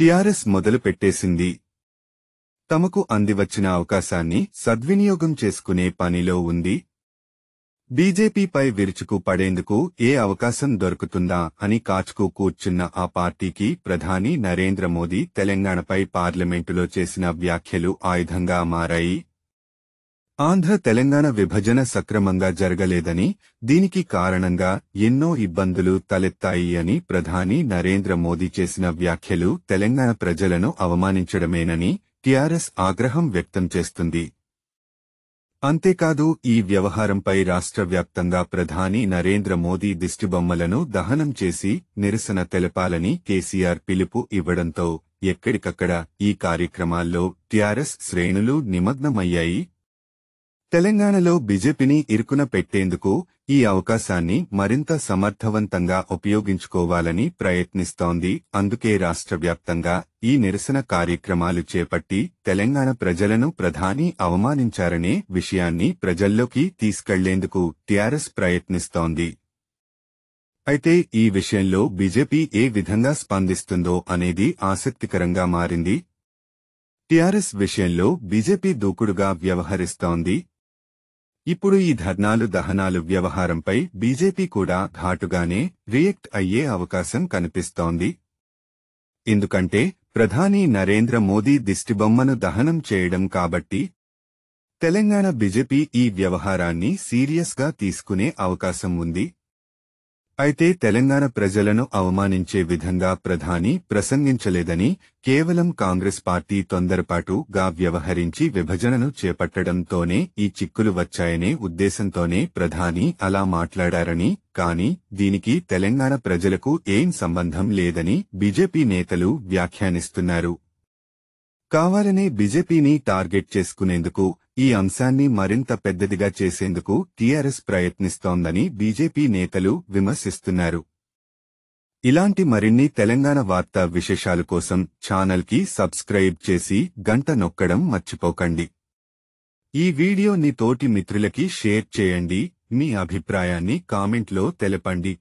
TRS మొదలుపెట్టేసింది తమకు అందివచ్చిన అవకాశాన్ని సద్వినియోగం చేసుకునే పనిలో ఉంది బీజేపీపై విరుచుకు పడేందుకు ఏ అవకాశం దొరుకుతుందా అని కాచుకు కూర్చున్న ఆ పార్టీకి ప్రధాని నరేంద్ర మోదీ తెలంగాణపై పార్లమెంటులో చేసిన వ్యాఖ్యలు ఆయుధంగా మారాయి ఆంధ్ర తెలంగాణ విభజన సక్రమంగా జరగలేదని దీనికి కారణంగా ఎన్నో ఇబ్బందులు తలెత్తాయి అని ప్రధాని నరేంద్ర మోదీ చేసిన వ్యాఖ్యలు తెలంగాణ ప్రజలను అవమానించడమేనని టీఆర్ఎస్ ఆగ్రహం వ్యక్తం చేస్తుంది అంతేకాదు ఈ వ్యవహారంపై రాష్ట్ర వ్యాప్తంగా ప్రధాని నరేంద్ర మోదీ దిష్టిబొమ్మలను దహనం చేసి నిరసన తెలపాలని కేసీఆర్ పిలుపు ఇవ్వడంతో ఎక్కడికక్కడ ఈ కార్యక్రమాల్లో టీఆర్ఎస్ శ్రేణులు నిమగ్నమయ్యాయి తెలంగాణలో బీజేపీని ఇరుకున పెట్టేందుకు ఈ అవకాశాన్ని మరింత సమర్థవంతంగా ఉపయోగించుకోవాలని ప్రయత్నిస్తోంది అందుకే రాష్ట్ర వ్యాప్తంగా ఈ నిరసన కార్యక్రమాలు చేపట్టి తెలంగాణ ప్రజలను ప్రధాని అవమానించారనే విషయాన్ని ప్రజల్లోకి తీసుకెళ్లేందుకు టీఆర్ఎస్ ప్రయత్నిస్తోంది అయితే ఈ విషయంలో బీజేపీ ఏ విధంగా స్పందిస్తుందో అనేది ఆసక్తికరంగా మారింది టీఆర్ఎస్ విషయంలో బీజేపీ దూకుడుగా వ్యవహరిస్తోంది ఇప్పుడు ఈ ధర్నాలు దహనాలు వ్యవహారంపై బీజేపీ కూడా ఘాటుగానే రియాక్ట్ అయ్యే అవకాశం కనిపిస్తోంది ఎందుకంటే ప్రధాని నరేంద్ర మోదీ దిష్టిబొమ్మను దహనం చేయడం కాబట్టి తెలంగాణ బీజేపీ ఈ వ్యవహారాన్ని సీరియస్గా తీసుకునే అవకాశం ఉంది అయితే తెలంగాణ ప్రజలను అవమానించే విధంగా ప్రధాని ప్రసంగించలేదని కేవలం కాంగ్రెస్ పార్టీ తొందరపాటుగా వ్యవహరించి విభజనను చేపట్టడంతోనే ఈ చిక్కులు వచ్చాయనే ఉద్దేశంతోనే ప్రధాని అలా మాట్లాడారని కాని దీనికి తెలంగాణ ప్రజలకు ఏం సంబంధం లేదని బీజేపీ నేతలు వ్యాఖ్యానిస్తున్నారు కావాలనే బీజేపీని టార్గెట్ చేసుకునేందుకు ఈ అంశాన్ని మరింత పెద్దదిగా చేసేందుకు టీఆర్ఎస్ ప్రయత్నిస్తోందని బీజేపీ నేతలు విమర్శిస్తున్నారు ఇలాంటి మరిన్ని తెలంగాణ వార్తా విశేషాల కోసం ఛానల్కి సబ్స్క్రైబ్ చేసి గంట నొక్కడం మర్చిపోకండి ఈ వీడియో నీ తోటి మిత్రులకి షేర్ చేయండి మీ అభిప్రాయాన్ని కామెంట్లో తెలపండి